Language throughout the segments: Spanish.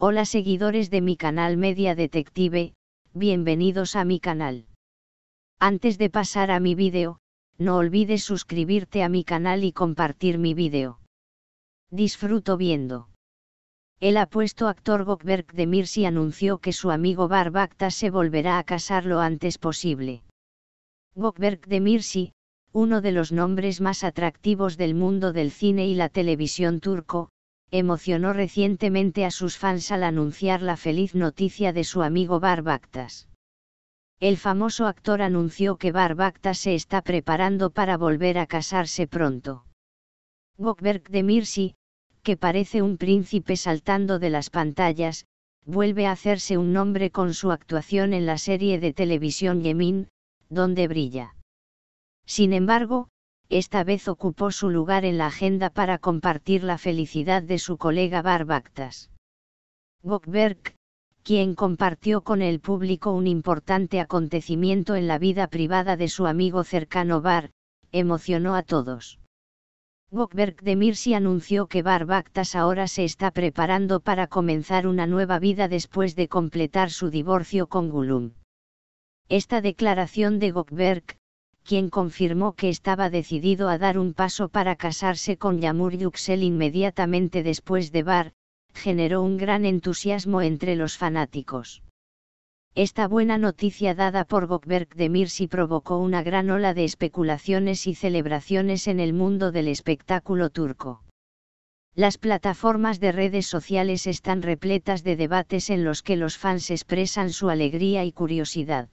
Hola seguidores de mi canal Media Detective, bienvenidos a mi canal. Antes de pasar a mi vídeo, no olvides suscribirte a mi canal y compartir mi vídeo. Disfruto viendo. El apuesto actor Gokberk de Mirsi anunció que su amigo Barbacta se volverá a casar lo antes posible. Gokberk de Mirsi, uno de los nombres más atractivos del mundo del cine y la televisión turco, emocionó recientemente a sus fans al anunciar la feliz noticia de su amigo Barbactas. El famoso actor anunció que Barbactas se está preparando para volver a casarse pronto. Gokberg de Mirsi, que parece un príncipe saltando de las pantallas, vuelve a hacerse un nombre con su actuación en la serie de televisión Yemin, donde brilla. Sin embargo, esta vez ocupó su lugar en la agenda para compartir la felicidad de su colega Barbactas. Gokberg, quien compartió con el público un importante acontecimiento en la vida privada de su amigo cercano Bar, emocionó a todos. Gokberg de Mirsi anunció que Barbactas ahora se está preparando para comenzar una nueva vida después de completar su divorcio con Gulum. Esta declaración de Gokberg, quien confirmó que estaba decidido a dar un paso para casarse con Yamur Yuxel inmediatamente después de Bar, generó un gran entusiasmo entre los fanáticos. Esta buena noticia dada por Gökberk de Mirsi provocó una gran ola de especulaciones y celebraciones en el mundo del espectáculo turco. Las plataformas de redes sociales están repletas de debates en los que los fans expresan su alegría y curiosidad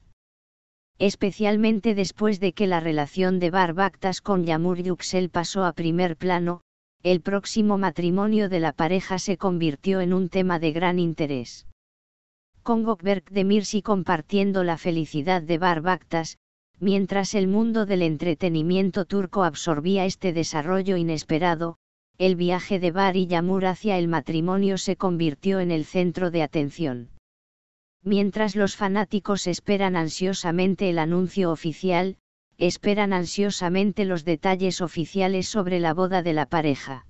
especialmente después de que la relación de Bar Barbaktas con Yamur Yuxel pasó a primer plano, el próximo matrimonio de la pareja se convirtió en un tema de gran interés. Con Gokberg de Mirsi compartiendo la felicidad de Bar Barbaktas, mientras el mundo del entretenimiento turco absorbía este desarrollo inesperado, el viaje de Bar y Yamur hacia el matrimonio se convirtió en el centro de atención. Mientras los fanáticos esperan ansiosamente el anuncio oficial, esperan ansiosamente los detalles oficiales sobre la boda de la pareja.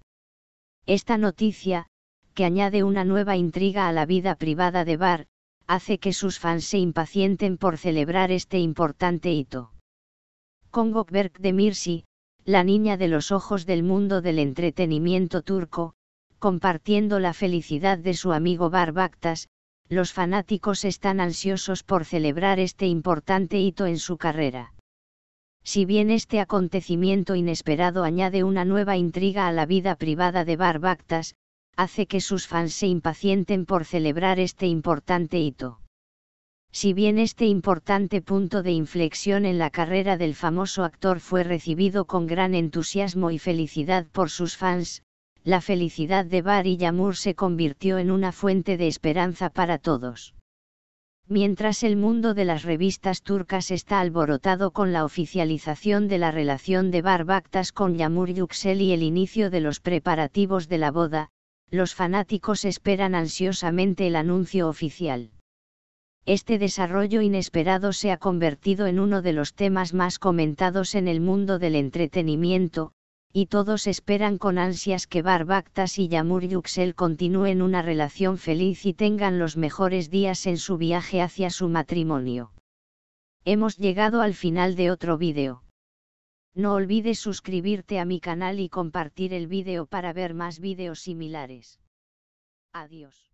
Esta noticia, que añade una nueva intriga a la vida privada de Bar, hace que sus fans se impacienten por celebrar este importante hito. Con Gokberg de Mirsi, la niña de los ojos del mundo del entretenimiento turco, compartiendo la felicidad de su amigo Bar Baktas, los fanáticos están ansiosos por celebrar este importante hito en su carrera. Si bien este acontecimiento inesperado añade una nueva intriga a la vida privada de Barbactas, hace que sus fans se impacienten por celebrar este importante hito. Si bien este importante punto de inflexión en la carrera del famoso actor fue recibido con gran entusiasmo y felicidad por sus fans, la felicidad de Bar y Yamur se convirtió en una fuente de esperanza para todos. Mientras el mundo de las revistas turcas está alborotado con la oficialización de la relación de Bar Baktas con Yamur Yüksel y el inicio de los preparativos de la boda, los fanáticos esperan ansiosamente el anuncio oficial. Este desarrollo inesperado se ha convertido en uno de los temas más comentados en el mundo del entretenimiento, y todos esperan con ansias que Barbactas y Yamur Yuxel continúen una relación feliz y tengan los mejores días en su viaje hacia su matrimonio. Hemos llegado al final de otro vídeo. No olvides suscribirte a mi canal y compartir el vídeo para ver más vídeos similares. Adiós.